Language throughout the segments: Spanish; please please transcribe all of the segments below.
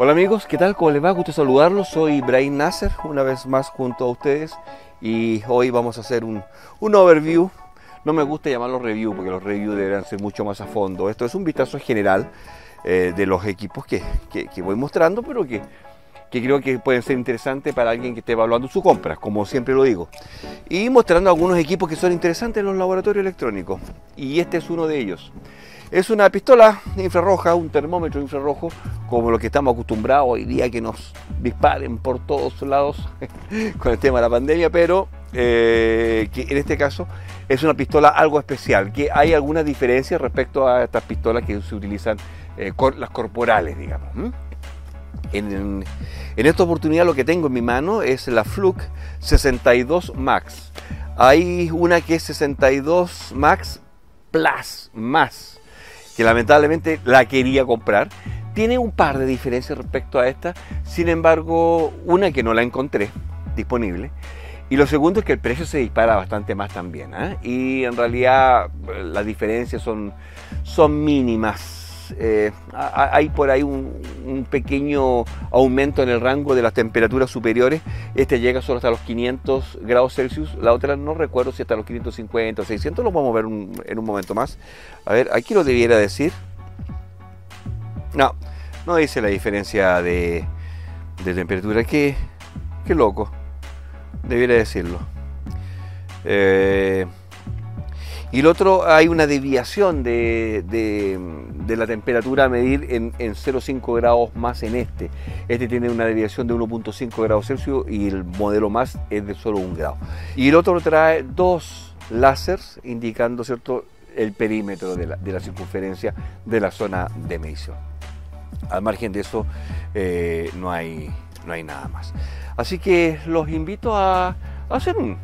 Hola amigos, ¿qué tal? ¿Cómo les va? Gusto saludarlos. Soy Brian Nasser, una vez más junto a ustedes. Y hoy vamos a hacer un, overview. No me gusta llamarlo review porque los reviews deberán ser mucho más a fondo. Esto es un vistazo general eh, de los equipos que, que, voy mostrando, pero que que creo que pueden ser interesantes para alguien que esté evaluando su compra, como siempre lo digo. Y mostrando algunos equipos que son interesantes en los laboratorios electrónicos. Y este es uno de ellos. Es una pistola infrarroja, un termómetro infrarrojo, como lo que estamos acostumbrados hoy día que nos disparen por todos lados con el tema de la pandemia, pero eh, que en este caso es una pistola algo especial, que hay alguna diferencia respecto a estas pistolas que se utilizan eh, con las corporales, digamos. En, esta oportunidad lo que tengo en mi mano es la Fluke 62 Max. Hay una que es 62 Max Plus, más que lamentablemente la quería comprar. Tiene un par de diferencias respecto a esta, sin embargo, una que no la encontré disponible. Y lo segundo es que el precio se dispara bastante más también. ¿eh? Y en realidad eh, las diferencias son, son mínimas eh, hay por ahí un, pequeño aumento en el rango de las temperaturas superiores. Este llega solo hasta los 500 grados Celsius, la otra no recuerdo si hasta los 550 o 600, lo vamos a ver en un momento más. A ver, aquí lo debiera decir. No, no dice la diferencia de, temperatura. Qué, qué loco, debiera decirlo. Eh, y el otro, hay una deviación de, la temperatura a medir en, 0,5 grados más en este. Este tiene una deviación de 1,5 grados Celsius y el modelo más es de solo 1 grado. Y el otro trae dos láseres indicando ¿cierto? el perímetro de la, circunferencia de la zona de medición. Al margen de eso, eh, no, hay, no hay nada más. Así que los invito a hacer un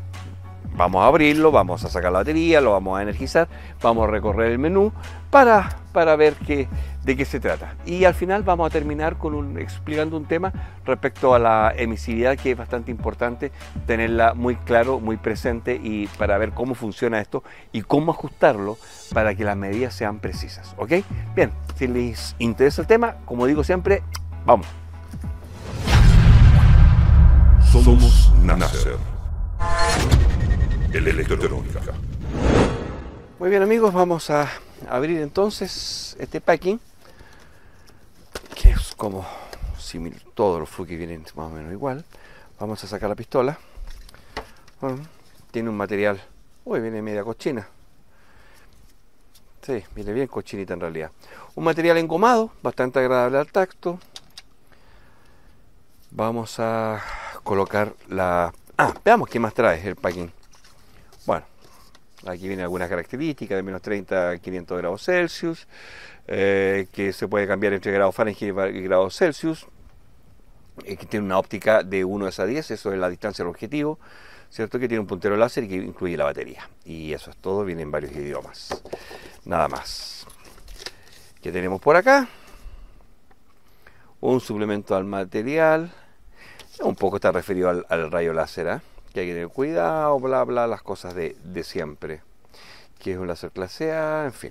vamos a abrirlo, vamos a sacar la batería, lo vamos a energizar, vamos a recorrer el menú para, para ver qué, de qué se trata. Y al final vamos a terminar con un, explicando un tema respecto a la emisividad que es bastante importante tenerla muy claro, muy presente y para ver cómo funciona esto y cómo ajustarlo para que las medidas sean precisas. ¿Ok? Bien, si les interesa el tema, como digo siempre, vamos. Somos Nasser el Muy bien amigos, vamos a abrir entonces este packing, que es como similar, todos los Fuki vienen más o menos igual. Vamos a sacar la pistola. tiene un material, uy, viene media cochina. Sí, viene bien cochinita en realidad. Un material engomado, bastante agradable al tacto. Vamos a colocar la... Ah, veamos qué más trae el packing. Aquí vienen algunas características de menos 30 a 500 grados Celsius, eh, que se puede cambiar entre grados Fahrenheit y grados Celsius, eh, que tiene una óptica de 1 a 10, eso es la distancia del objetivo, ¿cierto? Que tiene un puntero láser y que incluye la batería. Y eso es todo, viene en varios idiomas. Nada más. ¿Qué tenemos por acá? Un suplemento al material. Un poco está referido al, rayo láser, ¿ah? que hay que tener cuidado, bla, bla, las cosas de, siempre. Que es un hacer clase A, en fin.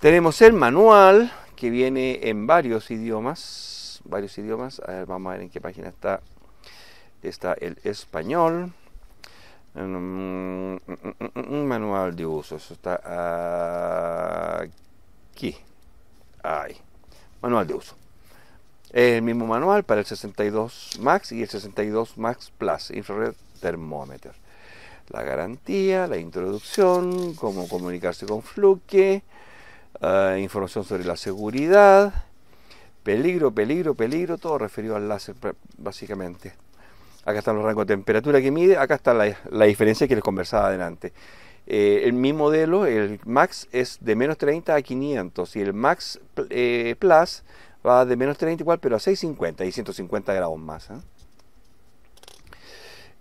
Tenemos el manual que viene en varios idiomas. Varios idiomas. vamos a ver en qué página está. Está el español. Un mm, mm, mm, manual de uso. Eso está aquí. Ahí. Manual de uso. El mismo manual para el 62 Max y el 62 Max Plus Infrared Thermometer. La garantía, la introducción, cómo comunicarse con Fluke, eh, información sobre la seguridad, peligro, peligro, peligro, todo referido al láser básicamente. Acá están los rangos de temperatura que mide, acá está la, diferencia que les conversaba adelante. en eh, mi modelo, el Max, es de menos 30 a 500 y el Max eh, Plus va de menos 30 igual, pero a 650 y 150 grados más. ¿ah?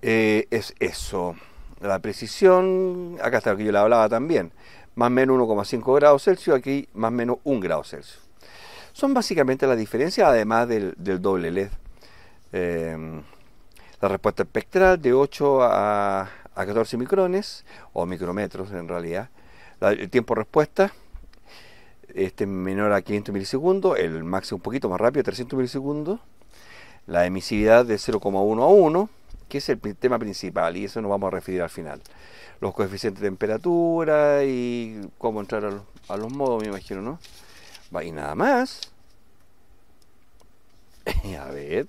Eh, es eso. La precisión, acá está lo que yo le hablaba también, más o menos 1,5 grados Celsius, aquí más o menos 1 grado Celsius. Son básicamente las diferencias, además del, doble LED. Em, la respuesta espectral de 8 a, 14 micrones, o micrometros en realidad. el tiempo respuesta este menor a 500 milisegundos, el máximo un poquito más rápido, 300 milisegundos, la emisividad de 0,1 a 1, que es el tema principal, y eso nos vamos a referir al final. Los coeficientes de temperatura y cómo entrar a los, modos, me imagino, ¿no? Y nada más. a ver.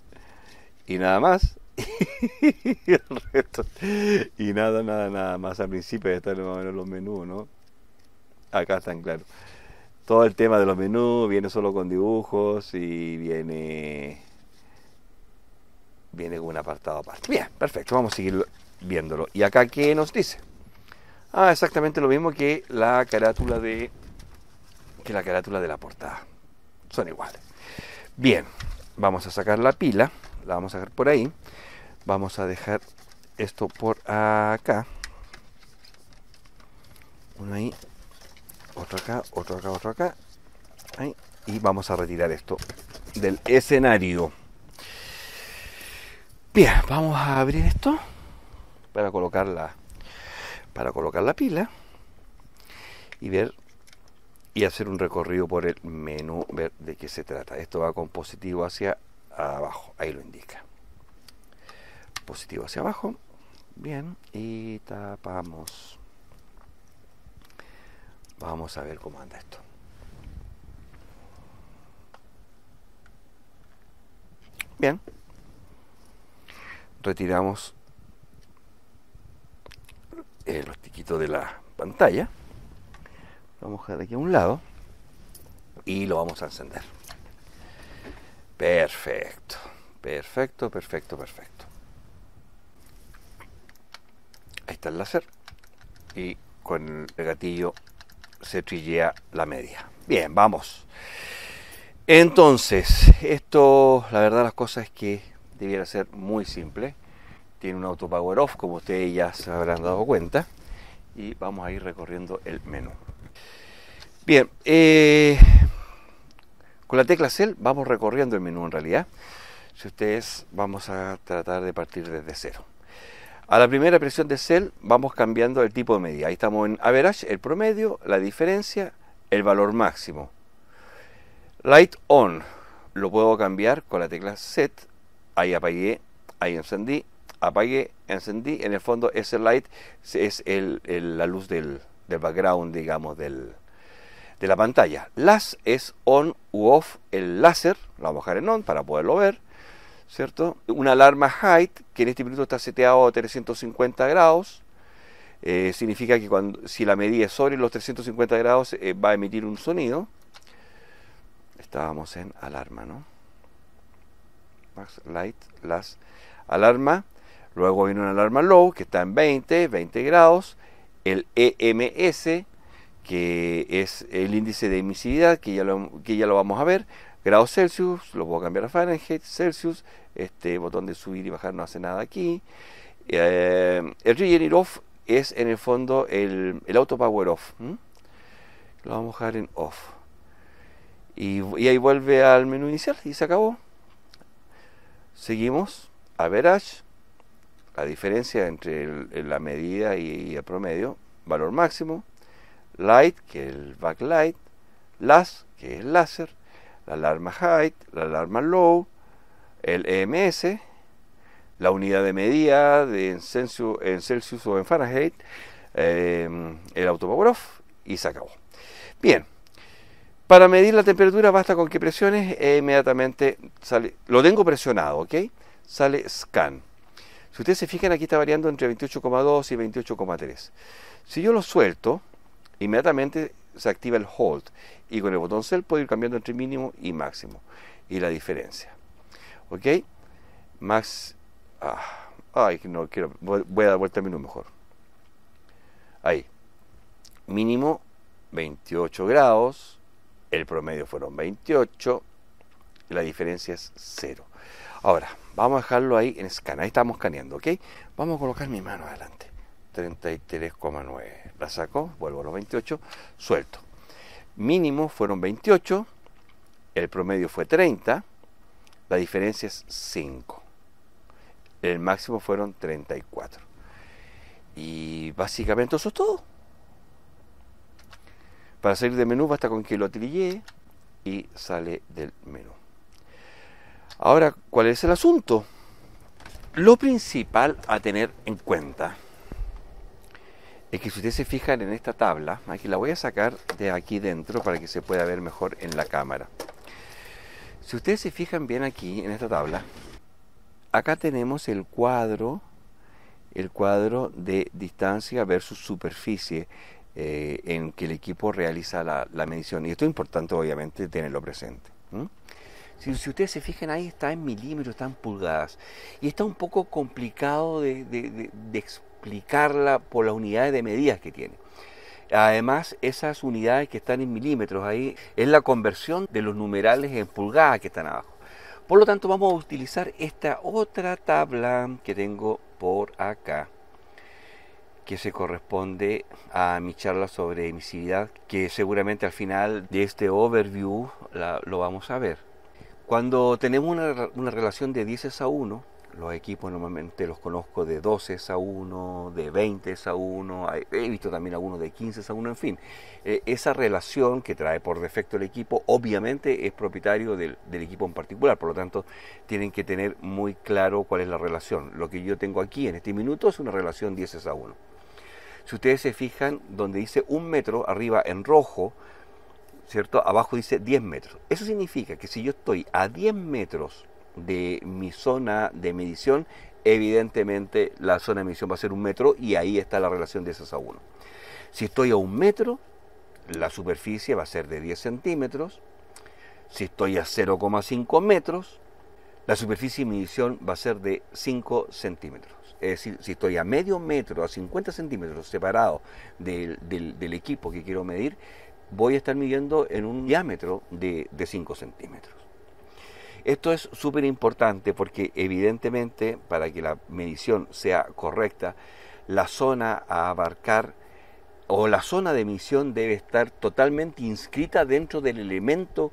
Y nada más. y el resto. Y nada, nada, nada más. Al principio de estar los menús, ¿no? Acá están claros todo el tema de los menús, viene solo con dibujos y viene viene un apartado aparte. Bien, perfecto, vamos a seguir viéndolo. ¿Y acá qué nos dice? Ah, exactamente lo mismo que la carátula de que la carátula de la portada. Son iguales. Bien, vamos a sacar la pila, la vamos a sacar por ahí. Vamos a dejar esto por acá. Uno ahí otro acá, otro acá, otro acá. Y vamos a retirar esto del escenario. Bien, vamos a abrir esto para colocar la, para colocar la pila y ver y hacer un recorrido por el menú, ver de qué se trata. Esto va con positivo hacia abajo, ahí lo indica. Positivo hacia abajo, bien, y tapamos. Vamos a ver cómo anda esto. Bien. Retiramos el eh, los tiquitos de la pantalla. Lo vamos a dejar aquí a un lado y lo vamos a encender. Perfecto, perfecto, perfecto, perfecto. Ahí está el láser y con el gatillo se trillea la media. Bien, vamos. Entonces, esto, la verdad, las cosas es que debiera ser muy simple. Tiene un auto power off, como ustedes ya se habrán dado cuenta. Y vamos a ir recorriendo el menú. Bien, eh, con la tecla cel vamos recorriendo el menú en realidad. Si ustedes vamos a tratar de partir desde cero. A la primera presión de cell vamos cambiando el tipo de media. Ahí estamos en average, el promedio, la diferencia, el valor máximo. Light on lo puedo cambiar con la tecla set. Ahí apagué, ahí encendí, apagué, encendí. En el fondo ese light es la luz del, background, digamos, del, de la pantalla. Las es on u off el láser. Lo vamos a dejar en on para poderlo ver. ¿cierto? Una alarma height, que en este minuto está seteado a 350 grados, eh, significa que cuando, si la medida es sobre los 350 grados eh, va a emitir un sonido. Estábamos en alarma, ¿no? Max Light, las alarma. Luego viene una alarma low que está en 20, 20 grados. El EMS, que es el índice de emisividad, que ya lo, que ya lo vamos a ver grados Celsius, lo puedo cambiar a Fahrenheit, Celsius, este botón de subir y bajar no hace nada aquí. Eh, el Regenerate Off es en el fondo el, el Auto Power Off. Lo vamos a dejar en Off. Y, ahí vuelve al menú inicial y se acabó. Seguimos. a Average. La diferencia entre la medida y, el promedio. Valor máximo. Light, que es el backlight. Las, que es láser la alarma height, la alarma low, el EMS, la unidad de medida en, Celsius, o en Fahrenheit, em, el auto off y se acabó. Bien, para medir la temperatura basta con que presiones e inmediatamente sale, lo tengo presionado, ¿ok? Sale scan. Si ustedes se fijan aquí está variando entre 28,2 y 28,3. Si yo lo suelto, inmediatamente se activa el hold y con el botón cel puedo ir cambiando entre mínimo y máximo y la diferencia. ¿Ok? Más ah, ay, no quiero... Voy a dar vuelta al menú mejor. Ahí. Mínimo 28 grados. El promedio fueron 28. Y la diferencia es 0. Ahora, vamos a dejarlo ahí en scan. Ahí estamos escaneando, ¿ok? Vamos a colocar mi mano adelante. 33,9. La saco vuelvo a los 28, suelto. Mínimo fueron 28, el promedio fue 30, la diferencia es 5. El máximo fueron 34. Y básicamente eso es todo. Para salir del menú basta con que lo trillé. y sale del menú. Ahora, ¿cuál es el asunto? Lo principal a tener en cuenta es que si ustedes se fijan en esta tabla, aquí la voy a sacar de aquí dentro para que se pueda ver mejor en la cámara. Si ustedes se fijan bien aquí en esta tabla, acá tenemos el cuadro, el cuadro de distancia versus superficie eh, en que el equipo realiza la, medición. Y esto es importante obviamente tenerlo presente. Si, ustedes se fijan ahí está en milímetros, está en pulgadas. Y está un poco complicado de, de, multiplicarla por las unidades de medidas que tiene. Además, esas unidades que están en milímetros ahí es la conversión de los numerales en pulgadas que están abajo. Por lo tanto, vamos a utilizar esta otra tabla que tengo por acá, que se corresponde a mi charla sobre emisividad, que seguramente al final de este overview lo vamos a ver. Cuando tenemos una, una relación de 10 a 1, los equipos normalmente los conozco de 12 a 1, de 20 a 1, he visto también algunos de 15 a 1, en fin. Eh, esa relación que trae por defecto el equipo obviamente es propietario del, del, equipo en particular, por lo tanto tienen que tener muy claro cuál es la relación. Lo que yo tengo aquí en este minuto es una relación 10 a 1. Si ustedes se fijan, donde dice un metro, arriba en rojo, ¿cierto? Abajo dice 10 metros. Eso significa que si yo estoy a 10 metros de mi zona de medición, evidentemente la zona de medición va a ser un metro y ahí está la relación de esas a uno, Si estoy a un metro, la superficie va a ser de 10 centímetros. Si estoy a 0,5 metros, la superficie de medición va a ser de 5 centímetros. Es decir, si estoy a medio metro, a 50 centímetros separado del, equipo que quiero medir, voy a estar midiendo en un diámetro de, de 5 centímetros. Esto es súper importante porque evidentemente para que la medición sea correcta, la zona a abarcar o la zona de emisión debe estar totalmente inscrita dentro del elemento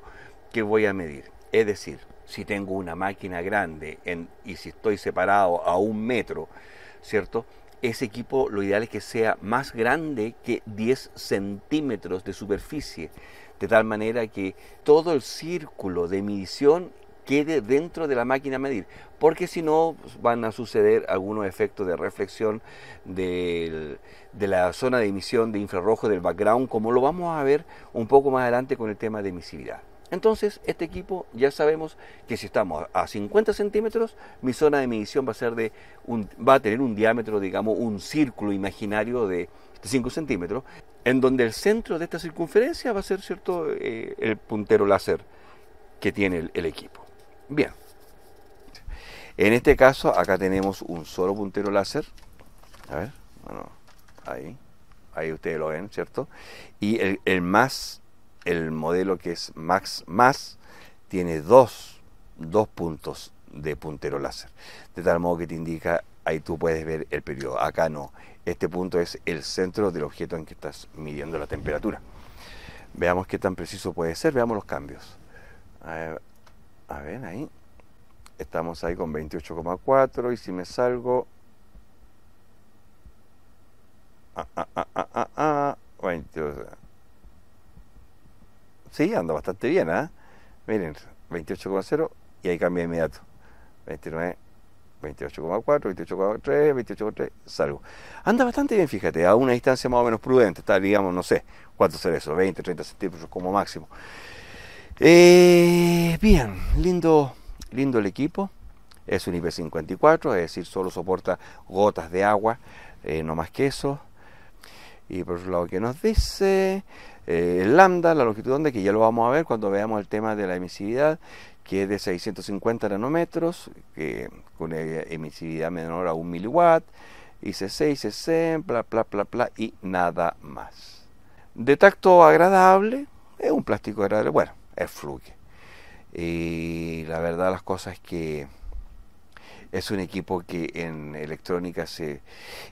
que voy a medir. Es decir, si tengo una máquina grande y si estoy separado a un metro, ¿cierto? Ese equipo lo ideal es que sea más grande que 10 centímetros de superficie, de tal manera que todo el círculo de medición quede dentro de la máquina a medir, porque si no pues, van a suceder algunos efectos de reflexión de la zona de emisión de infrarrojo del background, como lo vamos a ver un poco más adelante con el tema de emisividad. Entonces, este equipo ya sabemos que si estamos a 50 centímetros, mi zona de emisión va a ser de un, va a tener un diámetro, digamos, un círculo imaginario de 5 centímetros, en donde el centro de esta circunferencia va a ser cierto eh, el puntero láser que tiene el equipo. Bien. En este caso, acá tenemos un solo puntero láser. A ver, bueno, ahí. Ahí ustedes lo ven, ¿cierto? Y el, más, el modelo que es Max Más, tiene dos, dos puntos de puntero láser. De tal modo que te indica, ahí tú puedes ver el periodo. Acá no. Este punto es el centro del objeto en que estás midiendo la temperatura. Veamos qué tan preciso puede ser. Veamos los cambios. A a ver ahí, estamos ahí con 28,4 y si me salgo... Ah, ah, ah, ah 22. Ah, ah. Sí, anda bastante bien, ¿ah? Miren, 28,0 y ahí cambia inmediato. 29, 28,4, 28,3, 28,3, salgo. Anda bastante bien, fíjate, a una distancia más o menos prudente, está, digamos, no sé, cuánto será eso, 20, 30 centímetros como máximo. Eh, bien, lindo, lindo el equipo. Es un IP54, es decir, solo soporta gotas de agua, eh, no más que eso. Y por otro lado, que nos dice eh, lambda, la longitud de onda, que ya lo vamos a ver cuando veamos el tema de la emisividad, que es de 650 nanómetros, que con e, emisividad menor a 1 miliwatt, IC6, ICC, bla, bla, bla, bla, y nada más. De tacto agradable, es un plástico agradable. Bueno, el fluye. Y la verdad las cosas que es un equipo que en electrónica se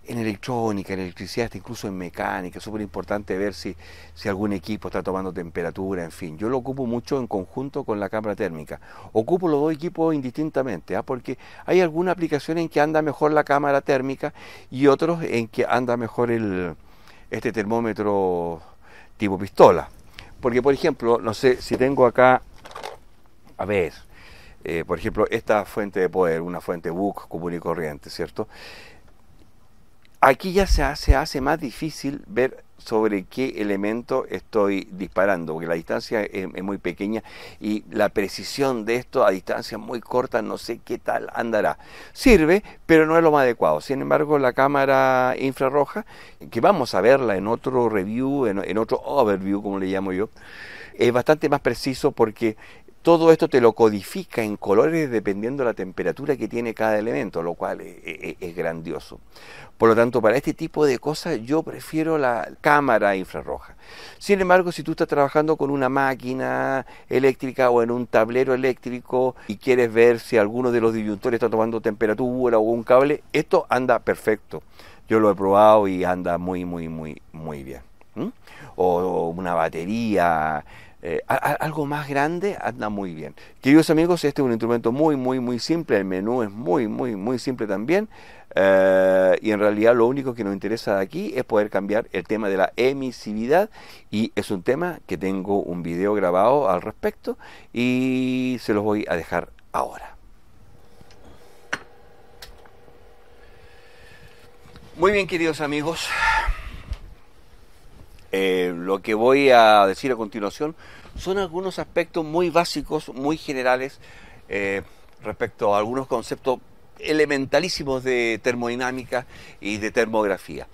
en electrónica en electricidad incluso en mecánica es súper importante ver si, si algún equipo está tomando temperatura en fin yo lo ocupo mucho en conjunto con la cámara térmica ocupo los dos equipos indistintamente ¿ah? porque hay alguna aplicación en que anda mejor la cámara térmica y otros en que anda mejor el este termómetro tipo pistola porque, por ejemplo, no sé, si tengo acá, a ver, eh, por ejemplo, esta fuente de poder, una fuente book común y corriente, ¿cierto? Aquí ya se hace, más difícil ver sobre qué elemento estoy disparando, porque la distancia es, muy pequeña y la precisión de esto a distancia muy corta, no sé qué tal andará. Sirve, pero no es lo más adecuado. Sin embargo, la cámara infrarroja, que vamos a verla en otro review, en otro overview, como le llamo yo, es bastante más preciso porque todo esto te lo codifica en colores dependiendo la temperatura que tiene cada elemento, lo cual e, e, e, es, grandioso. Por lo tanto, para este tipo de cosas yo prefiero la cámara infrarroja. Sin embargo, si tú estás trabajando con una máquina eléctrica o en un tablero eléctrico y quieres ver si alguno de los disyuntores está tomando temperatura o un cable, esto anda perfecto. Yo lo he probado y anda muy, muy, muy, muy bien. o una batería, eh, algo más grande anda muy bien. Queridos amigos, este es un instrumento muy, muy, muy simple. El menú es muy, muy, muy simple también. Eh, y en realidad lo único que nos interesa de aquí es poder cambiar el tema de la emisividad. Y es un tema que tengo un video grabado al respecto y se los voy a dejar ahora. Muy bien, queridos amigos. Eh, lo que voy a decir a continuación son algunos aspectos muy básicos, muy generales, eh, respecto a algunos conceptos elementalísimos de termodinámica y de termografía.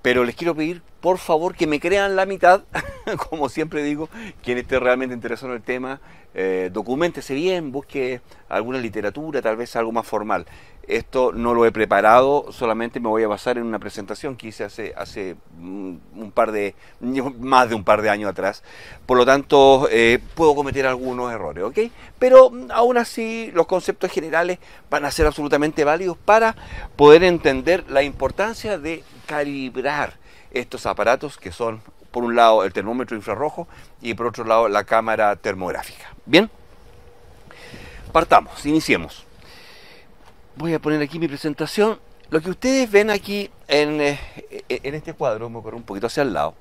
Pero les quiero pedir, por favor, que me crean la mitad, como siempre digo, quien esté realmente interesado en el tema, eh, bien, busque alguna literatura, tal vez algo más formal esto no lo he preparado, solamente me voy a basar en una presentación que hice hace, hace un par de, más de un par de años atrás. Por lo tanto, eh, puedo cometer algunos errores, ¿ok? Pero mm, aún así, los conceptos generales van a ser absolutamente válidos para poder entender la importancia de calibrar estos aparatos que son, por un lado, el termómetro infrarrojo y por otro lado, la cámara termográfica. Bien, partamos, iniciemos voy a poner aquí mi presentación. Lo que ustedes ven aquí en, eh, eh, este cuadro, me corro un poquito hacia el lado,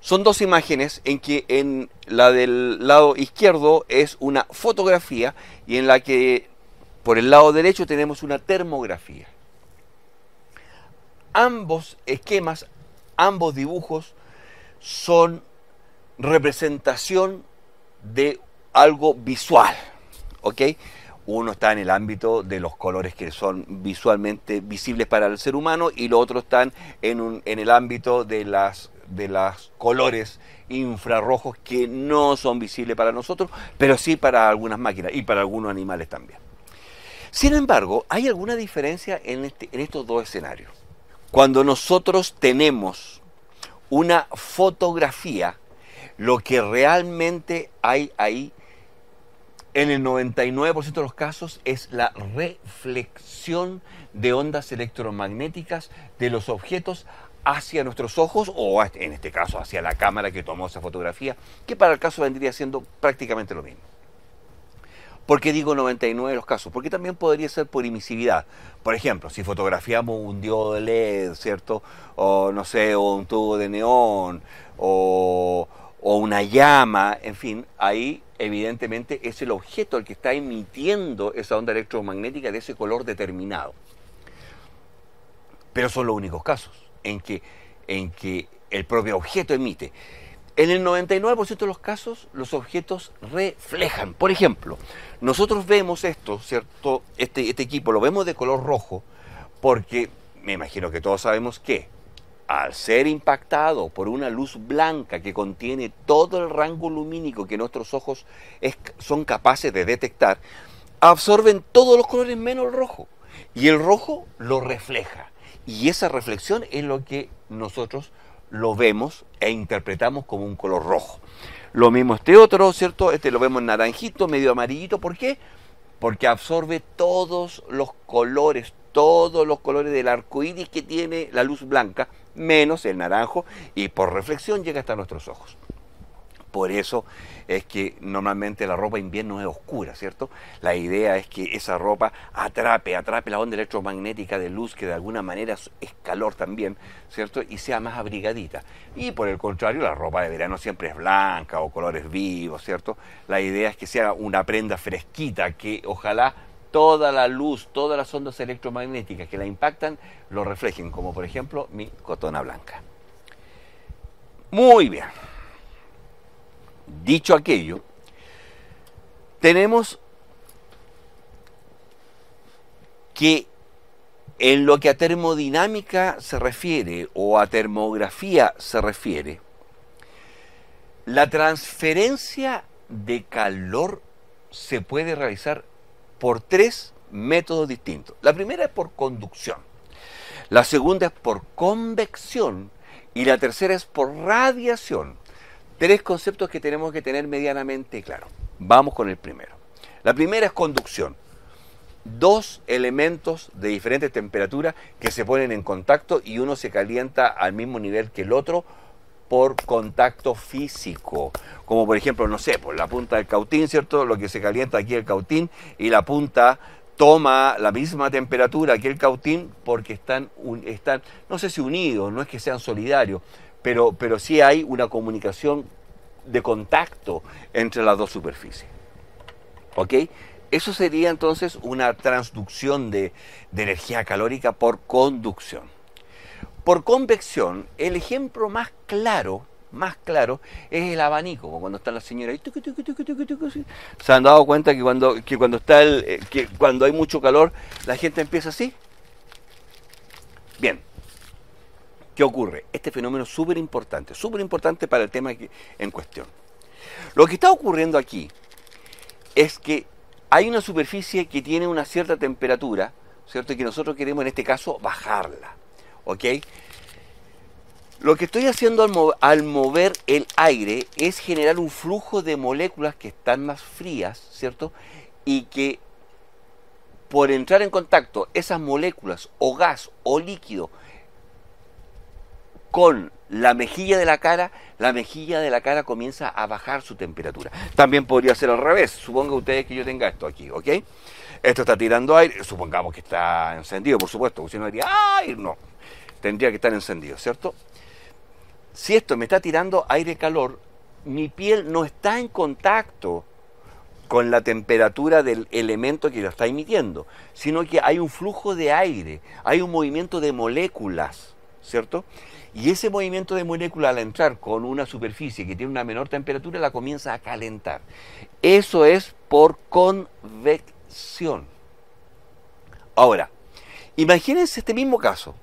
son dos imágenes en que en la del lado izquierdo es una fotografía y en la que por el lado derecho tenemos una termografía. Ambos esquemas, ambos dibujos son representación de algo visual, ¿ok? uno está en el ámbito de los colores que son visualmente visibles para el ser humano y lo otro están en, en el ámbito de las de los colores infrarrojos que no son visibles para nosotros, pero sí para algunas máquinas y para algunos animales también. Sin embargo, hay alguna diferencia en, este, en estos dos escenarios. Cuando nosotros tenemos una fotografía, lo que realmente hay ahí en el 99% de los casos es la reflexión de ondas electromagnéticas de los objetos hacia nuestros ojos o en este caso hacia la cámara que tomó esa fotografía, que para el caso vendría siendo prácticamente lo mismo. ¿Por qué digo 99 de los casos? Porque también podría ser por emisividad. Por ejemplo, si fotografiamos un diodo de LED, ¿cierto? O no sé, o un tubo de neón, o, o una llama, en fin, ahí evidentemente es el objeto el que está emitiendo esa onda electromagnética de ese color determinado. Pero son los únicos casos en que, en que el propio objeto emite. En el 99% de los casos, los objetos reflejan. Por ejemplo, nosotros vemos esto, ¿cierto? Este, este equipo lo vemos de color rojo, porque me imagino que todos sabemos que al ser impactado por una luz blanca que contiene todo el rango lumínico que nuestros ojos son capaces de detectar, absorben todos los colores menos el rojo. Y el rojo lo refleja. Y esa reflexión es lo que nosotros lo vemos e interpretamos como un color rojo. Lo mismo este otro, ¿cierto? Este lo vemos naranjito, medio amarillito. ¿Por qué? Porque absorbe todos los colores, todos los colores del arco iris que tiene la luz blanca menos el naranjo, y por reflexión llega hasta nuestros ojos. Por eso es que normalmente la ropa invierno es oscura, ¿cierto? La idea es que esa ropa atrape, atrape la onda electromagnética de luz, que de alguna manera es calor también, ¿cierto? Y sea más abrigadita. Y por el contrario, la ropa de verano siempre es blanca o colores vivos, ¿cierto? La idea es que sea una prenda fresquita, que ojalá toda la luz, todas las ondas electromagnéticas que la impactan, lo reflejen, como por ejemplo mi cotona blanca. Muy bien. Dicho aquello, tenemos que en lo que a termodinámica se refiere o a termografía se refiere, la transferencia de calor se puede realizar por tres métodos distintos. La primera es por conducción, la segunda es por convección y la tercera es por radiación. Tres conceptos que tenemos que tener medianamente claro. Vamos con el primero. La primera es conducción. Dos elementos de diferentes temperaturas que se ponen en contacto y uno se calienta al mismo nivel que el otro por contacto físico, como por ejemplo, no sé, por pues, la punta del cautín, ¿cierto? Lo que se calienta aquí el cautín y la punta toma la misma temperatura que el cautín porque están, están no sé si unidos, no es que sean solidarios, pero, pero sí hay una comunicación de contacto entre las dos superficies. ¿Ok? Eso sería entonces una transducción de energía calórica por conducción. Por convección, el ejemplo más claro, más claro, es el abanico, cuando está la señora se han dado cuenta que cuando, cuando está el, eh, que cuando hay mucho calor, la gente empieza así. Bien. ¿Qué ocurre? Este fenómeno es súper importante, súper importante para el tema en cuestión. Lo que está ocurriendo aquí es que hay una superficie que tiene una cierta temperatura, ¿cierto? que nosotros queremos en este caso bajarla. ¿ok? Lo que estoy haciendo al, mover el aire es generar un flujo de moléculas que están más frías, ¿cierto? Y que por entrar en contacto esas moléculas o gas o líquido con la mejilla de la cara, la mejilla de la cara comienza a bajar su temperatura. También podría ser al revés. Suponga ustedes que yo tenga esto aquí, ¿ok? Esto está tirando aire, supongamos que está encendido, por supuesto, porque si no diría, ¡ay! No, tendría que estar encendido, ¿cierto? Si esto me está tirando aire-calor, mi piel no está en contacto con la temperatura del elemento que lo está emitiendo, sino que hay un flujo de aire, hay un movimiento de moléculas, ¿cierto? Y ese movimiento de moléculas al entrar con una superficie que tiene una menor temperatura la comienza a calentar. Eso es por convección. Ahora, imagínense este mismo caso.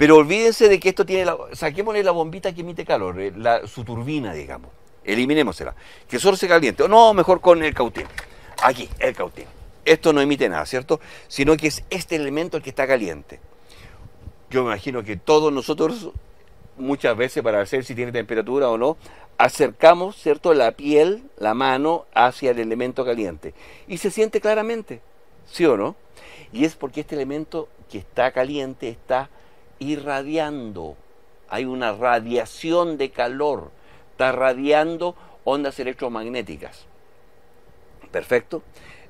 Pero olvídense de que esto tiene la. Saquémosle la bombita que emite calor, eh, su turbina, digamos. Eliminémosela. Que solo se caliente. o No, mejor con el cautín. Aquí, el cautín. Esto no emite nada, ¿cierto? Sino que es este elemento el que está caliente. Yo me imagino que todos nosotros, muchas veces, para ver si tiene temperatura o no, acercamos, ¿cierto?, la piel, la mano, hacia el elemento caliente. Y se siente claramente, ¿sí o no? Y es porque este elemento que está caliente está irradiando. Hay una radiación de calor. Está radiando ondas electromagnéticas. Perfecto.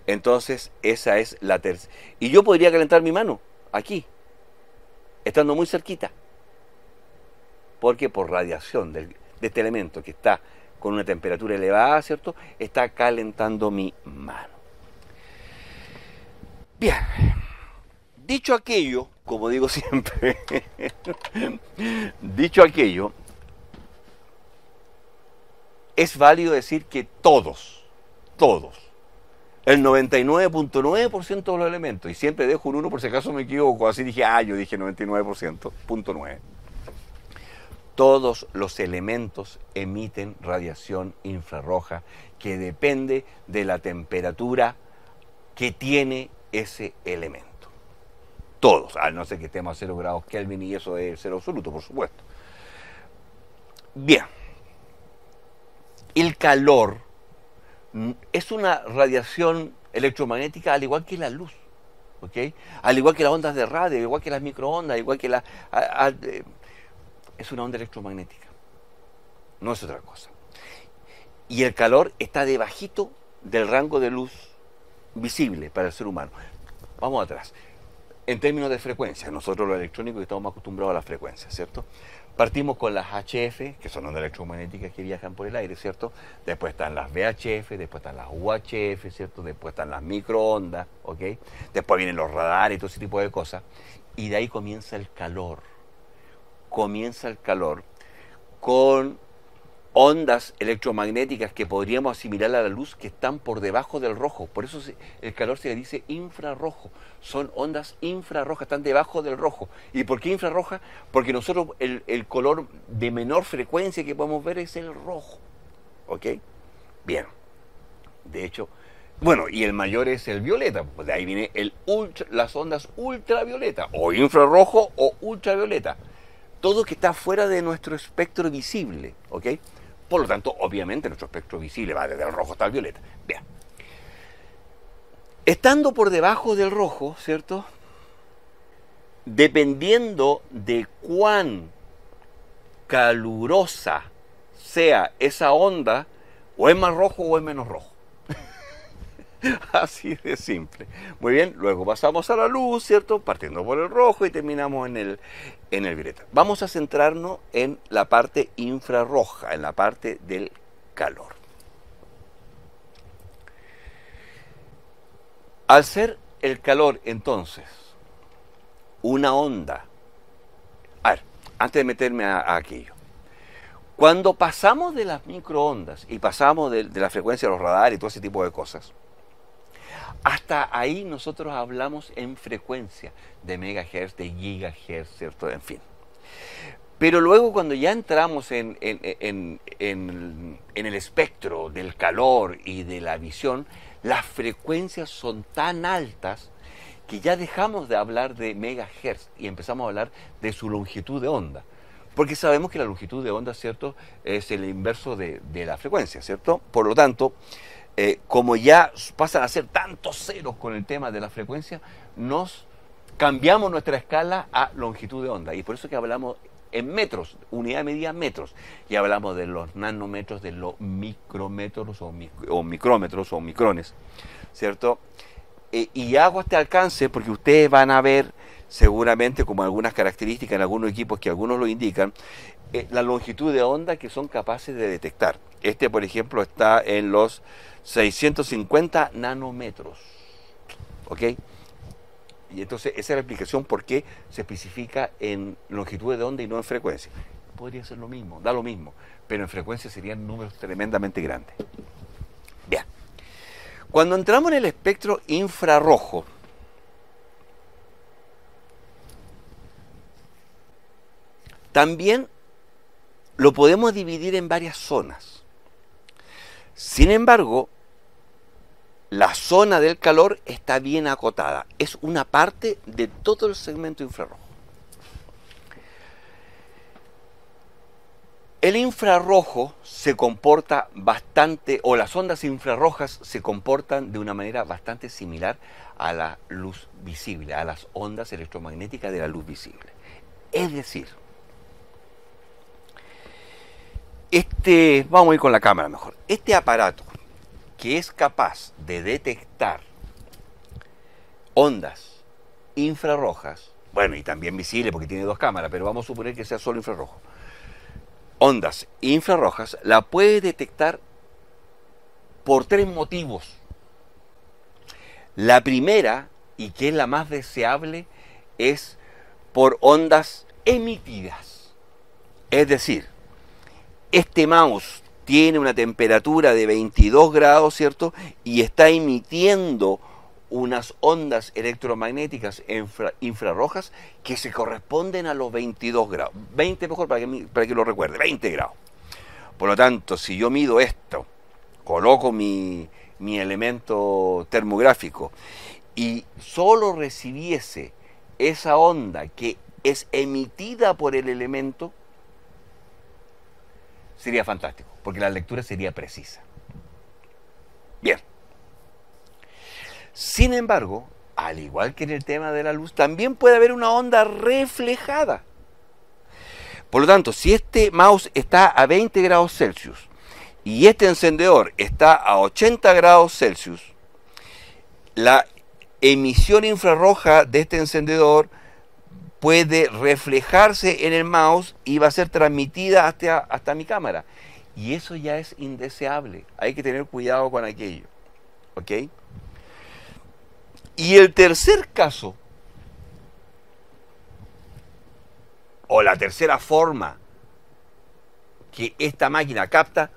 Entonces, esa es la tercera. Y yo podría calentar mi mano aquí, estando muy cerquita. Porque por radiación del, de este elemento que está con una temperatura elevada, ¿cierto? Está calentando mi mano. Bien dicho aquello, como digo siempre, dicho aquello, es válido decir que todos, todos, el 99.9% de los elementos, y siempre dejo un 1 por si acaso me equivoco, así dije, ah, yo dije 99.9%, Todos los elementos emiten radiación infrarroja que depende de la temperatura que tiene ese elemento todos, a no ser que estemos a 0 grados Kelvin y eso es cero absoluto, por supuesto. Bien, el calor mm, es una radiación electromagnética al igual que la luz, ¿ok? Al igual que las ondas de radio, al igual que las microondas, al igual que la... es una onda electromagnética, no es otra cosa. Y el calor está debajito del rango de luz visible para el ser humano. Vamos atrás. En términos de frecuencia, nosotros los electrónicos estamos acostumbrados a la frecuencia, ¿cierto? Partimos con las HF, que son ondas electromagnéticas que viajan por el aire, ¿cierto? Después están las VHF, después están las UHF, ¿cierto? Después están las microondas, ¿ok? Después vienen los radares y todo ese tipo de cosas. Y de ahí comienza el calor. Comienza el calor con ondas electromagnéticas que podríamos asimilar a la luz que están por debajo del rojo. Por eso el calor se le dice infrarrojo. Son ondas infrarrojas, están debajo del rojo. ¿Y por qué infrarroja? Porque nosotros el, color de menor frecuencia que podemos ver es el rojo. ¿Ok? Bien. De hecho, bueno, y el mayor es el violeta. Pues de ahí viene el ultra, las ondas ultravioleta, o infrarrojo o ultravioleta. Todo que está fuera de nuestro espectro visible, ¿ok? Por lo tanto, obviamente nuestro espectro visible va desde el rojo hasta el violeta. Bien. Estando por debajo del rojo, ¿cierto? Dependiendo de cuán calurosa sea esa onda, o es más rojo o es menos rojo. Así de simple. Muy bien, luego pasamos a la luz, ¿cierto? Partiendo por el rojo y terminamos en el, en el violeta. Vamos a centrarnos en la parte infrarroja, en la parte del calor. Al ser el calor entonces una onda, a ver, antes de meterme a, aquello, cuando pasamos de las microondas y pasamos de, de la frecuencia de los radares y todo ese tipo de cosas, hasta ahí nosotros hablamos en frecuencia de megahertz, de gigahertz, ¿cierto? En fin. Pero luego cuando ya entramos en, el espectro del calor y de la visión, las frecuencias son tan altas que ya dejamos de hablar de megahertz y empezamos a hablar de su longitud de onda. Porque sabemos que la longitud de onda, ¿cierto?, es el inverso de, de la frecuencia, ¿cierto? Por lo tanto, eh, como ya pasan a ser tantos ceros con el tema de la frecuencia, nos cambiamos nuestra escala a longitud de onda. Y por eso que hablamos en metros, unidad de medida metros. Y hablamos de los nanómetros, de los micrómetros o, micrómetros o micrones, ¿cierto? Eh, y hago este alcance porque ustedes van a ver seguramente como algunas características en algunos equipos que algunos lo indican, eh, la longitud de onda que son capaces de detectar. Este, por ejemplo, está en los 650 nanómetros. ¿Ok? Y entonces esa es la explicación por qué se especifica en longitud de onda y no en frecuencia. Podría ser lo mismo, da lo mismo, pero en frecuencia serían números tremendamente grandes. Bien. Cuando entramos en el espectro infrarrojo, también lo podemos dividir en varias zonas. Sin embargo, la zona del calor está bien acotada. Es una parte de todo el segmento infrarrojo. El infrarrojo se comporta bastante, o las ondas infrarrojas se comportan de una manera bastante similar a la luz visible, a las ondas electromagnéticas de la luz visible. Es decir, Este, vamos a ir con la cámara mejor. Este aparato que es capaz de detectar ondas infrarrojas, bueno, y también visibles porque tiene dos cámaras, pero vamos a suponer que sea solo infrarrojo. Ondas infrarrojas la puede detectar por tres motivos. La primera, y que es la más deseable, es por ondas emitidas. Es decir, este mouse tiene una temperatura de 22 grados, ¿cierto? Y está emitiendo unas ondas electromagnéticas infrarrojas que se corresponden a los 22 grados. 20 mejor para que, para que lo recuerde, 20 grados. Por lo tanto, si yo mido esto, coloco mi, mi elemento termográfico y solo recibiese esa onda que es emitida por el elemento, sería fantástico, porque la lectura sería precisa. Bien. Sin embargo, al igual que en el tema de la luz, también puede haber una onda reflejada. Por lo tanto, si este mouse está a 20 grados Celsius y este encendedor está a 80 grados Celsius, la emisión infrarroja de este encendedor puede reflejarse en el mouse y va a ser transmitida hasta, hasta mi cámara. Y eso ya es indeseable. Hay que tener cuidado con aquello. ¿Ok? Y el tercer caso, o la tercera forma que esta máquina capta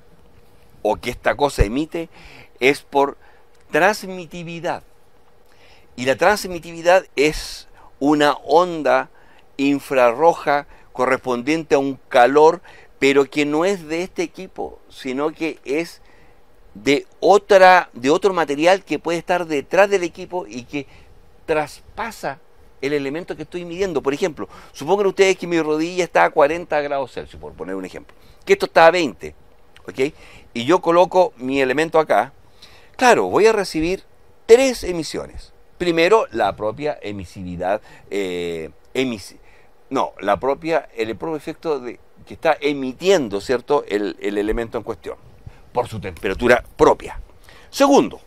o que esta cosa emite, es por transmitividad. Y la transmitividad es una onda infrarroja correspondiente a un calor, pero que no es de este equipo, sino que es de, otra, de otro material que puede estar detrás del equipo y que traspasa el elemento que estoy midiendo. Por ejemplo, supongan ustedes que mi rodilla está a 40 grados Celsius, por poner un ejemplo, que esto está a 20, ¿ok? Y yo coloco mi elemento acá, claro, voy a recibir tres emisiones. Primero, la propia emisividad, eh, no, la propia, el propio efecto de, que está emitiendo, ¿cierto?, el, elemento en cuestión, por su temperatura propia. Segundo,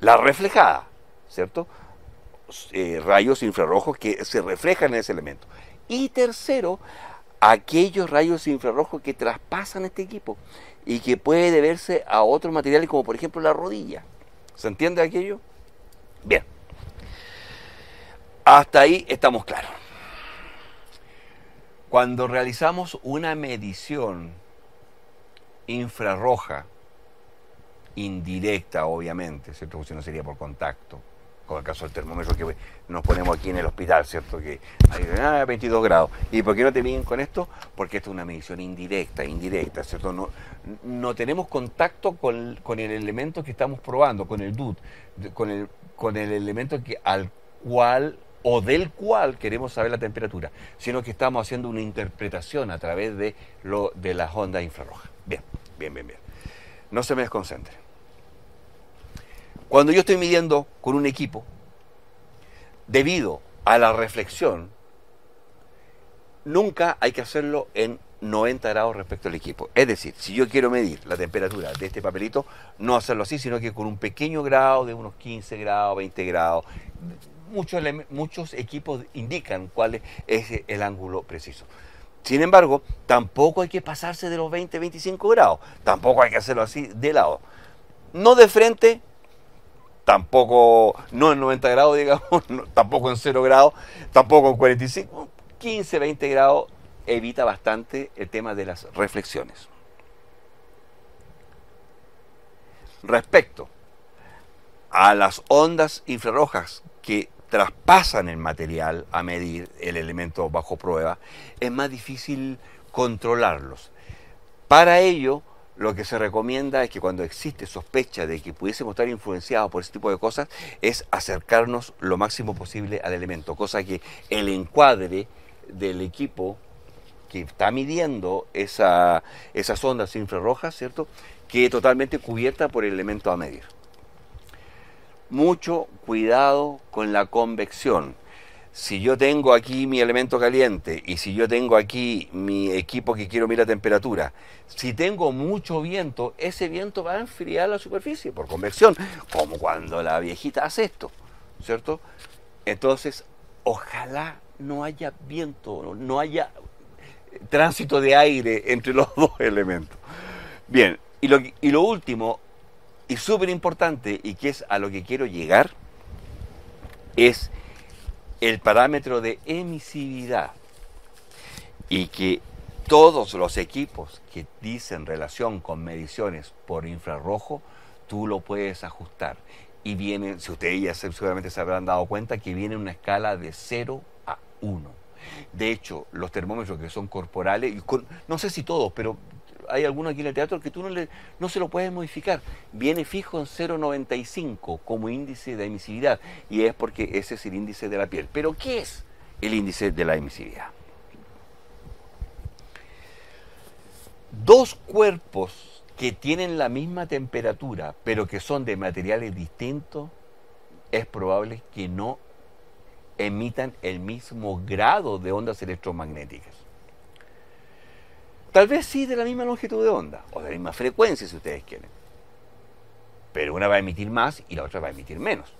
la reflejada, ¿cierto? Eh, rayos infrarrojos que se reflejan en ese elemento. Y tercero, aquellos rayos infrarrojos que traspasan este equipo y que puede deberse a otros materiales como por ejemplo la rodilla. ¿Se entiende aquello? Bien. Hasta ahí estamos claros. Cuando realizamos una medición infrarroja, indirecta obviamente, ¿cierto? Porque si no sería por contacto, como el caso del termómetro que nos ponemos aquí en el hospital, ¿cierto? Que hay nada, 22 grados. ¿Y por qué no te con esto? Porque esto es una medición indirecta, indirecta, ¿cierto? No, tenemos contacto con, el elemento que estamos probando, con el DUT, con el, elemento al cual o del cual queremos saber la temperatura, sino que estamos haciendo una interpretación a través de, lo, de las ondas infrarrojas. Bien, bien, bien, bien. No se me desconcentre. Cuando yo estoy midiendo con un equipo, debido a la reflexión, nunca hay que hacerlo en 90 grados respecto al equipo. Es decir, si yo quiero medir la temperatura de este papelito, no hacerlo así, sino que con un pequeño grado de unos 15 grados, 20 grados, muchos, equipos indican cuál es el ángulo preciso. Sin embargo, tampoco hay que pasarse de los 20, 25 grados. Tampoco hay que hacerlo así de lado. No de frente, tampoco, no en 90 grados, digamos, tampoco en 0 grados, tampoco en 45, 15, 20 grados evita bastante el tema de las reflexiones. Respecto a las ondas infrarrojas que traspasan el material a medir el elemento bajo prueba, es más difícil controlarlos. Para ello, lo que se recomienda es que cuando existe sospecha de que pudiésemos estar influenciados por ese tipo de cosas, es acercarnos lo máximo posible al elemento, cosa que el encuadre del equipo que está midiendo esa, esas ondas infrarrojas, ¿cierto? Quede totalmente cubierta por el elemento a medir mucho cuidado con la convección. Si yo tengo aquí mi elemento caliente y si yo tengo aquí mi equipo que quiero mirar temperatura, si tengo mucho viento, ese viento va a enfriar la superficie por convección, como cuando la viejita hace esto, ¿cierto? Entonces, ojalá no haya viento, no haya tránsito de aire entre los dos elementos. Bien, y lo, y lo último, y súper importante, y que es a lo que quiero llegar, es el parámetro de emisividad. Y que todos los equipos que dicen relación con mediciones por infrarrojo, tú lo puedes ajustar. Y vienen, si ustedes ya seguramente se habrán dado cuenta, que viene una escala de 0 a 1. De hecho, los termómetros que son corporales, no sé si todos, pero hay algunos aquí en el teatro que tú no, le, no se lo puedes modificar. Viene fijo en 0,95 como índice de emisividad y es porque ese es el índice de la piel. Pero ¿qué es el índice de la emisividad? Dos cuerpos que tienen la misma temperatura pero que son de materiales distintos, es probable que no emitan el mismo grado de ondas electromagnéticas. Tal vez sí de la misma longitud de onda, o de la misma frecuencia si ustedes quieren. Pero una va a emitir más y la otra va a emitir menos.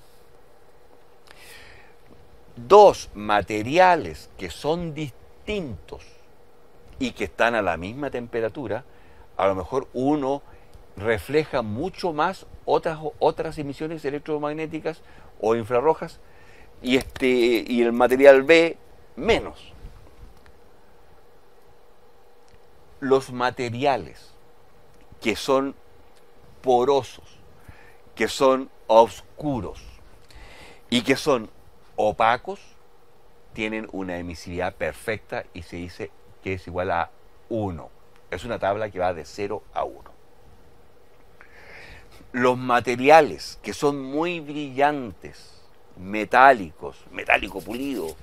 Dos materiales que son distintos y que están a la misma temperatura, a lo mejor uno refleja mucho más otras, otras emisiones electromagnéticas o infrarrojas y, este, y el material B menos. los materiales que son porosos, que son oscuros y que son opacos, tienen una emisividad perfecta y se dice que es igual a 1. Es una tabla que va de 0 a 1. Los materiales que son muy brillantes, metálicos, metálico pulido,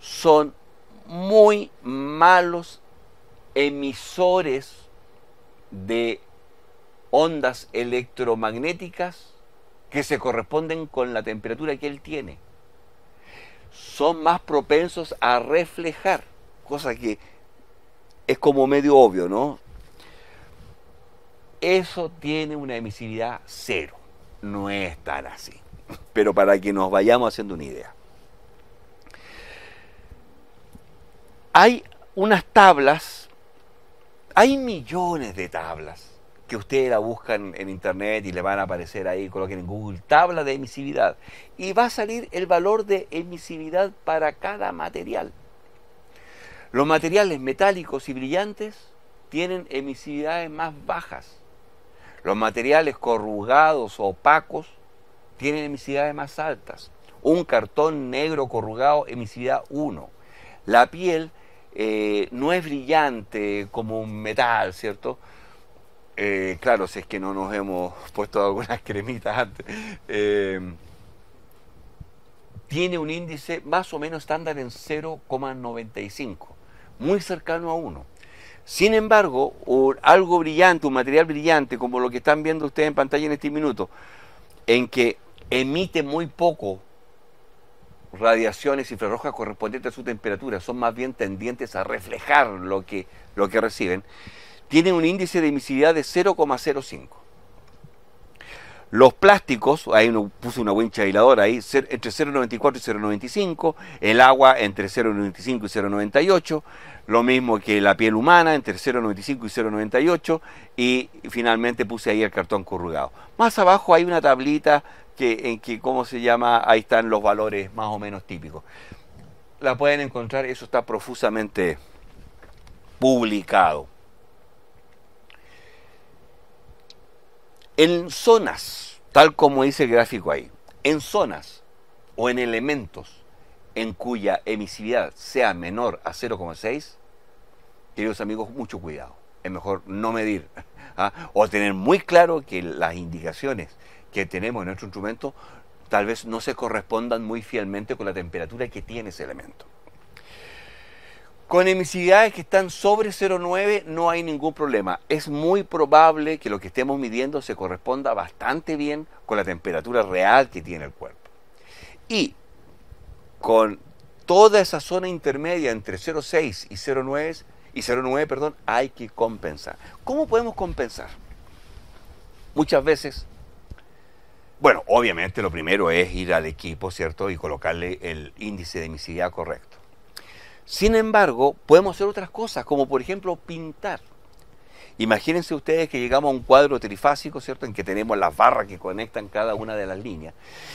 son muy malos emisores de ondas electromagnéticas que se corresponden con la temperatura que él tiene. Son más propensos a reflejar, cosa que es como medio obvio, ¿no? Eso tiene una emisividad cero. No es tan así. Pero para que nos vayamos haciendo una idea. Hay unas tablas, hay millones de tablas que ustedes la buscan en internet y le van a aparecer ahí, coloquen en Google tabla de emisividad y va a salir el valor de emisividad para cada material. Los materiales metálicos y brillantes tienen emisividades más bajas. Los materiales corrugados, o opacos, tienen emisividades más altas. Un cartón negro corrugado, emisividad 1. La piel eh, no es brillante como un metal, ¿cierto? Eh, claro, si es que no nos hemos puesto algunas cremitas antes. Eh, tiene un índice más o menos estándar en 0,95, muy cercano a 1. Sin embargo, algo brillante, un material brillante como lo que están viendo ustedes en pantalla en este minuto, en que emite muy poco radiaciones infrarrojas correspondientes a su temperatura, son más bien tendientes a reflejar lo que, lo que reciben, tienen un índice de emisividad de 0,05. Los plásticos, ahí puse una wincha aisladora ahí, entre 0,94 y 0,95, el agua entre 0,95 y 0,98, lo mismo que la piel humana entre 0,95 y 0,98 y finalmente puse ahí el cartón corrugado. Más abajo hay una tablita que, en que, ¿cómo se llama? Ahí están los valores más o menos típicos. La pueden encontrar, eso está profusamente publicado. En zonas, tal como dice el gráfico ahí, en zonas o en elementos en cuya emisividad sea menor a 0,6, queridos amigos, mucho cuidado. Es mejor no medir ¿ah? o tener muy claro que las indicaciones que tenemos en nuestro instrumento tal vez no se correspondan muy fielmente con la temperatura que tiene ese elemento. Con emisividades que están sobre 0,9 no hay ningún problema. Es muy probable que lo que estemos midiendo se corresponda bastante bien con la temperatura real que tiene el cuerpo. Y con toda esa zona intermedia entre 0,6 y 0,9 y 0,9, perdón, hay que compensar. ¿Cómo podemos compensar? Muchas veces bueno, obviamente lo primero es ir al equipo, ¿cierto? Y colocarle el índice de emisividad correcto. Sin embargo, podemos hacer otras cosas, como por ejemplo pintar. Imagínense ustedes que llegamos a un cuadro trifásico, ¿cierto? En que tenemos las barras que conectan cada una de las líneas.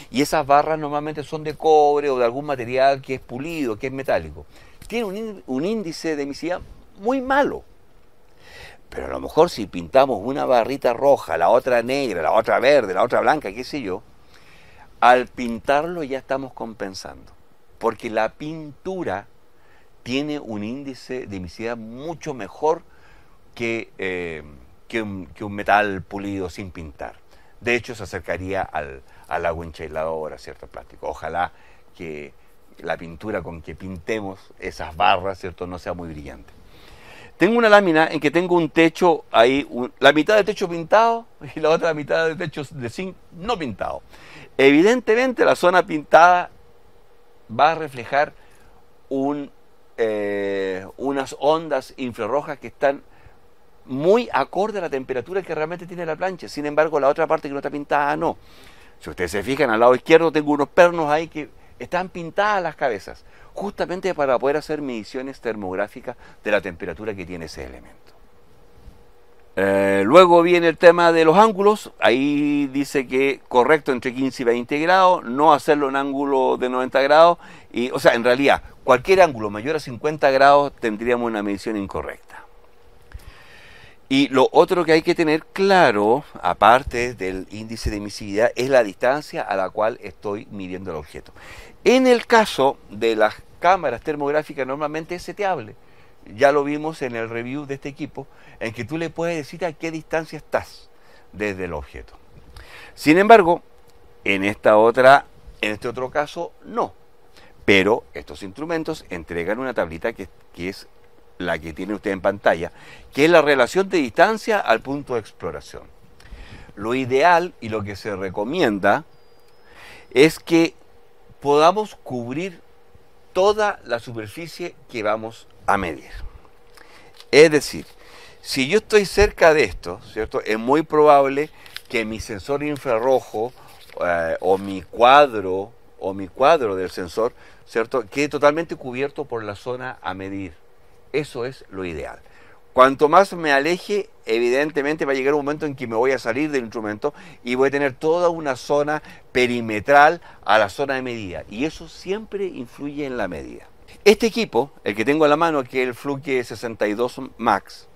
Y esas barras normalmente son de cobre o de algún material que es pulido, que es metálico. Tiene un, índice de emisividad muy malo. Pero a lo mejor si pintamos una barrita roja, la otra negra, la otra verde, la otra blanca, qué sé yo, al pintarlo ya estamos compensando. Porque la pintura tiene un índice de emisividad mucho mejor que, eh, que, un, metal pulido sin pintar. De hecho, se acercaría al, al agua ahora, ¿cierto? Plástico. Ojalá que la pintura con que pintemos esas barras, ¿cierto?, no sea muy brillante. Tengo una lámina en que tengo un techo ahí, la mitad del techo pintado y la otra mitad del techo de zinc no pintado. Evidentemente la zona pintada va a reflejar eh, unas ondas infrarrojas que están muy acorde a la temperatura que realmente tiene la plancha. Sin embargo, la otra parte que no está pintada no. Si ustedes se fijan, al lado izquierdo tengo unos pernos ahí que están pintadas las cabezas, justamente para poder hacer mediciones termográficas de la temperatura que tiene ese elemento. Eh, luego viene el tema de los ángulos, ahí dice que correcto entre 15 y 20 grados, no hacerlo en ángulo de 90 grados, y, o sea, en realidad cualquier ángulo mayor a 50 grados tendríamos una medición incorrecta. Y lo otro que hay que tener claro, aparte del índice de emisividad, es la distancia a la cual estoy midiendo el objeto. En el caso de las cámaras termográficas, normalmente te hable. Ya lo vimos en el review de este equipo, en que tú le puedes decir a qué distancia estás desde el objeto. Sin embargo, en esta otra, en este otro caso, no. Pero estos instrumentos entregan una tablita que, que es la que tiene usted en pantalla, que es la relación de distancia al punto de exploración. Lo ideal y lo que se recomienda es que podamos cubrir toda la superficie que vamos a medir. Es decir, si yo estoy cerca de esto, ¿cierto? Es muy probable que mi sensor infrarrojo eh, o mi cuadro o mi cuadro del sensor, ¿cierto? Quede totalmente cubierto por la zona a medir. Eso es lo ideal. Cuanto más me aleje, evidentemente va a llegar un momento en que me voy a salir del instrumento y voy a tener toda una zona perimetral a la zona de medida. Y eso siempre influye en la medida. Este equipo, el que tengo en la mano, que es el Fluke 62 Max,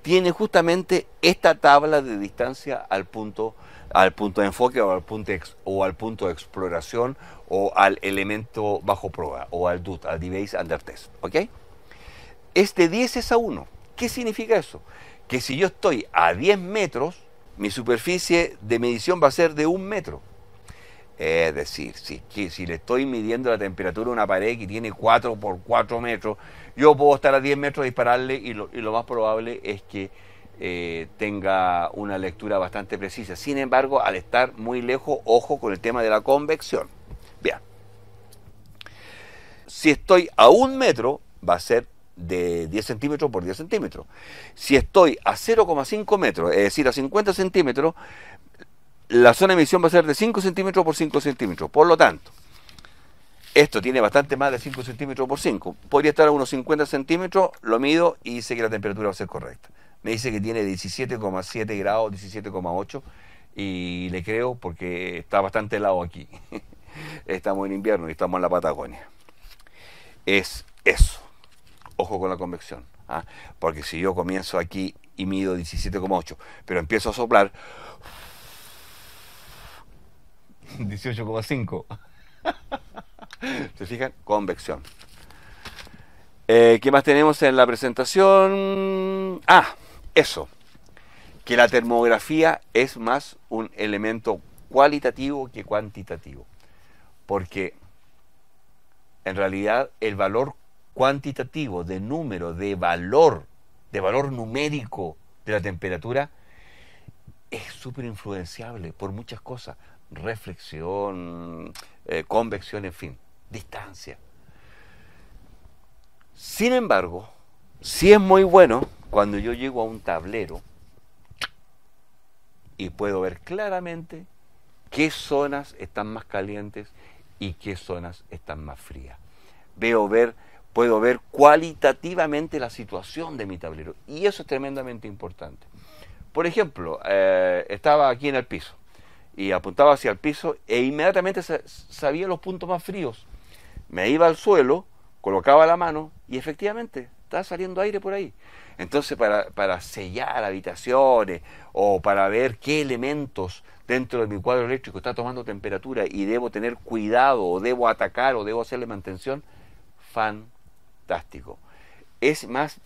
tiene justamente esta tabla de distancia al punto, al punto de enfoque o al punto, o al punto de exploración o al elemento bajo prueba o al DUT, al Device Under Test. ¿ok? Este 10 es a 1. ¿Qué significa eso? Que si yo estoy a 10 metros, mi superficie de medición va a ser de 1 metro. Es decir, si, le estoy midiendo la temperatura a una pared que tiene 4 por 4 metros, yo puedo estar a 10 metros dispararle y lo, más probable es que eh, tenga una lectura bastante precisa. Sin embargo, al estar muy lejos, ojo con el tema de la convección. Vean, si estoy a 1 metro, va a ser de 10 centímetros por 10 centímetros. Si estoy a 0,5 metros, es decir, a 50 centímetros, la zona de emisión va a ser de 5 centímetros por 5 centímetros. Por lo tanto, esto tiene bastante más de 5 centímetros por 5. Podría estar a unos 50 centímetros, lo mido y sé que la temperatura va a ser correcta. Me dice que tiene 17,7 grados, 17,8 y le creo porque está bastante helado aquí. Estamos en invierno y estamos en la Patagonia. Es eso ojo con la convección. ¿ah? Porque si yo comienzo aquí y mido 17,8, pero empiezo a soplar 18,5. ¿Se fijan? Convección. Eh, ¿Qué más tenemos en la presentación? Ah, eso. Que la termografía es más un elemento cualitativo que cuantitativo. Porque en realidad el valor cuantitativo, de número, de valor, de valor numérico de la temperatura, es súper influenciable por muchas cosas. Reflexión, eh, convección, en fin, distancia. Sin embargo, sí es muy bueno cuando yo llego a un tablero y puedo ver claramente qué zonas están más calientes y qué zonas están más frías. Veo ver puedo ver cualitativamente la situación de mi tablero. Y eso es tremendamente importante. Por ejemplo, eh, estaba aquí en el piso y apuntaba hacia el piso e inmediatamente sabía los puntos más fríos. Me iba al suelo, colocaba la mano y efectivamente estaba saliendo aire por ahí. Entonces, para, para sellar habitaciones o para ver qué elementos dentro de mi cuadro eléctrico está tomando temperatura y debo tener cuidado o debo atacar o debo hacerle mantención, fan fantástico. Es más,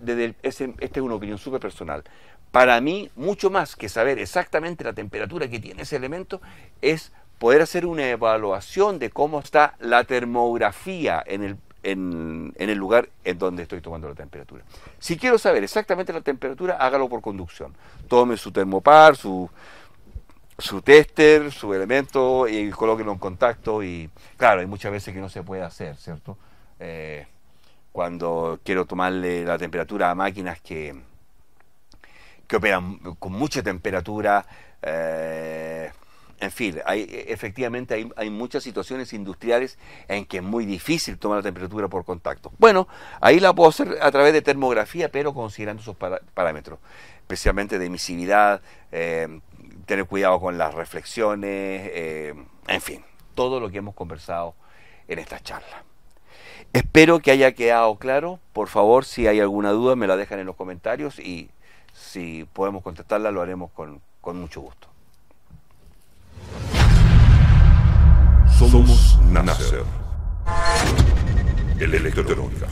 desde el, es, es una opinión súper personal. Para mí, mucho más que saber exactamente la temperatura que tiene ese elemento, es poder hacer una evaluación de cómo está la termografía en el, en, el lugar en donde estoy tomando la temperatura. Si quiero saber exactamente la temperatura, hágalo por conducción. Tome su termopar, su, su tester, su elemento y colóquelo en contacto. Y claro, hay muchas veces que no se puede hacer, ¿cierto? Eh, cuando quiero tomarle la temperatura a máquinas que, que operan con mucha temperatura. Eh, en fin, hay, efectivamente hay, muchas situaciones industriales en que es muy difícil tomar la temperatura por contacto. Bueno, ahí la puedo hacer a través de termografía, pero considerando esos parámetros, especialmente de emisividad, eh, tener cuidado con las reflexiones, eh, en fin, todo lo que hemos conversado en esta charla. Espero que haya quedado claro. Por favor, si hay alguna duda, me la dejan en los comentarios y si podemos contestarla, lo haremos con, mucho gusto. Somos Nasser, el electrónica.